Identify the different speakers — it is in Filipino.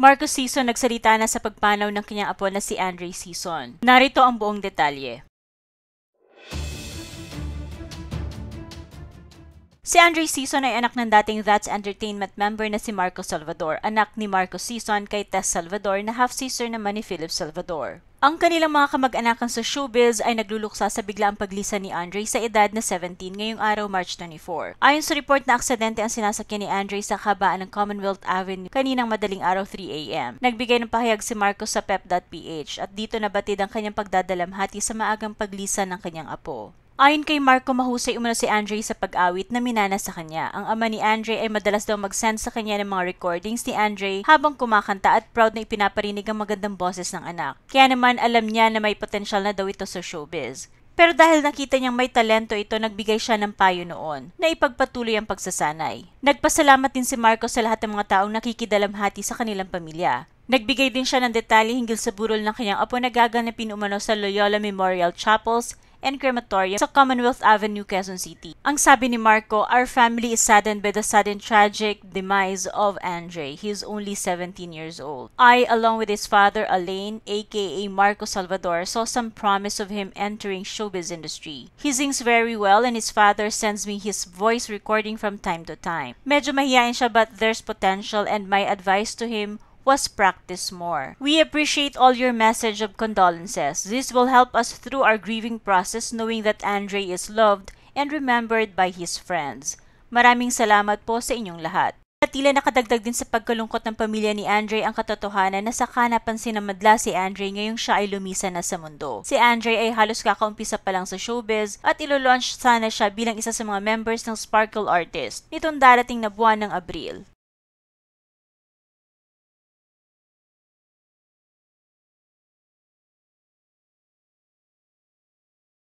Speaker 1: Marcos Sison nagsalita na sa pagpanaw ng kanyang apo na si Andre Sison. Narito ang buong detalye. Si Andre Season ay anak ng dating That's Entertainment member na si Marco Salvador, anak ni Marco Season kay Tess Salvador na half-sister naman ni Philip Salvador. Ang kanilang mga kamag-anakan sa showbiz ay nagluluksa sa biglaang paglisa ni Andre sa edad na 17 ngayong araw March 24. Ayon sa report na aksidente ang sinasakyan ni Andre sa kabaan ng Commonwealth Avenue kaninang madaling araw 3 a.m. Nagbigay ng pahayag si Marco sa pep.ph at dito nabatid ang kanyang pagdadalamhati sa maagang paglisa ng kanyang apo. Ayon kay Marco mahusay umuna si Andre sa pag-awit na minana sa kanya. Ang ama ni Andre ay madalas daw mag-send sa kanya ng mga recordings ni Andre habang kumakanta at proud na ipinaparinig ang magandang boses ng anak. Kaya naman alam niya na may potensyal na daw ito sa showbiz. Pero dahil nakita niyang may talento ito, nagbigay siya ng payo noon na ipagpatuloy ang pagsasanay. Nagpasalamat din si Marco sa lahat ng mga taong nakikidalamhati sa kanilang pamilya. Nagbigay din siya ng detalye hinggil sa burol ng kanyang apo na gaganapin umano sa Loyola Memorial Chapels and crematorium sa Commonwealth Avenue, Quezon City. Ang sabi ni Marco, our family is saddened by the sudden tragic demise of Andre. He is only 17 years old. I, along with his father, Alain, aka Marco Salvador, saw some promise of him entering showbiz industry. He sings very well and his father sends me his voice recording from time to time. Medyo mahihain siya but there's potential and my advice to him was practice more. We appreciate all your message of condolences. This will help us through our grieving process knowing that Andre is loved and remembered by his friends. Maraming salamat po sa inyong lahat. At tila nakadagdag din sa pagkalungkot ng pamilya ni Andre ang katotohanan na sa napansin na madla si Andre ngayong siya ay lumisa na sa mundo. Si Andre ay halos kakaumpisa pa lang sa showbiz at ilo-launch sana siya bilang isa sa mga members ng Sparkle Artist nitong darating na buwan ng Abril.